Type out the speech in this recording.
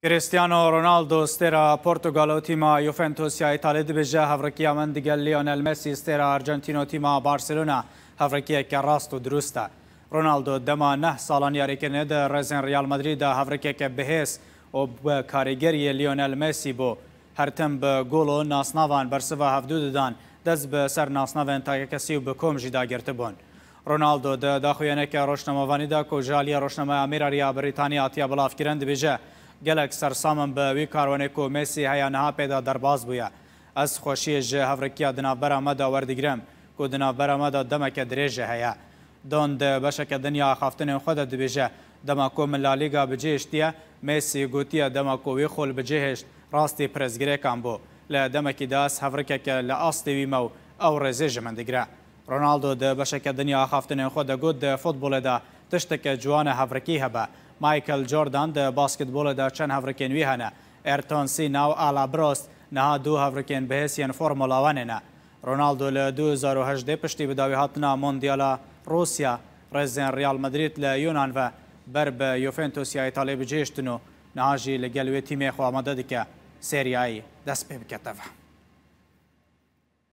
Cristiano Ronaldo stera Portugalo تیما یوفنتوس یا ایتالی دبجه هفرکیا من دیگه لیونل مسی استرا ارجنتینو تیما بارسلونا هفرکیه که راست و درسته رونالدو دما نه سالان یاریکنه ده رزن ریال مدرید هفرکیه که بهیس و کارگری لیونل مسی بو هرتم به گل و ناسناوان برسوا هفدو ددان دست به سر ناسناوان تا کسی و به کم جدا گرته بون رونالدو ده داخوینه که روشنموانی ده که جالی روشنمه امیراریا بریتانیا تیا بلاف کرند بجه گەلک سەرسامم بە وی کارونێک و مسی هەیە نەها پێدا دەرباز بووە ئەس خۆشیە ژە هەڤڕکیە دنابەرەمەدا وەردەگرم کو دنابەرەمەدا دەمەکە درێژە هەیە دۆن بەشەکە دنیا خافتنێن خۆدە دەبێژە دەما کۆ ملالیگا بجێشتیە مسی گوتیە دەما کۆوی خۆل بجێهێشت ڕاستی پرزگرێکان بۆ لە دەمەکی داس هەڤڕکێکە لە ئاستێویمە و ئەو ڕێزێژە مندەگرە. ڕۆناالدۆ دە بەشەکە دنیا خافتنێن خۆ دەگوت فۆتبولەدا تشتێکە جوانە هەڤڕکی هەبە مایکل جوردان د باسکتبول د چەند هەڤڕکێنوی هەنە ئەرتۆنسی ناو ئالابرۆست نەها دوو هەڤڕکێن بەهێسیان فۆرمۆلاوانێنە رۆناالدۆ لە 2010 پشتی بەداوی هاتنا مۆندیالە ڕوسیا ڕێزیان ریال مدریت لە یۆنانڤە بەر بە یۆفێنتۆسیای ئیتالی بجێشتن و نەهاژی لەگەلوێتی مێخوا ئامادە دیکە سریایی دەست پێ بکەتەوە.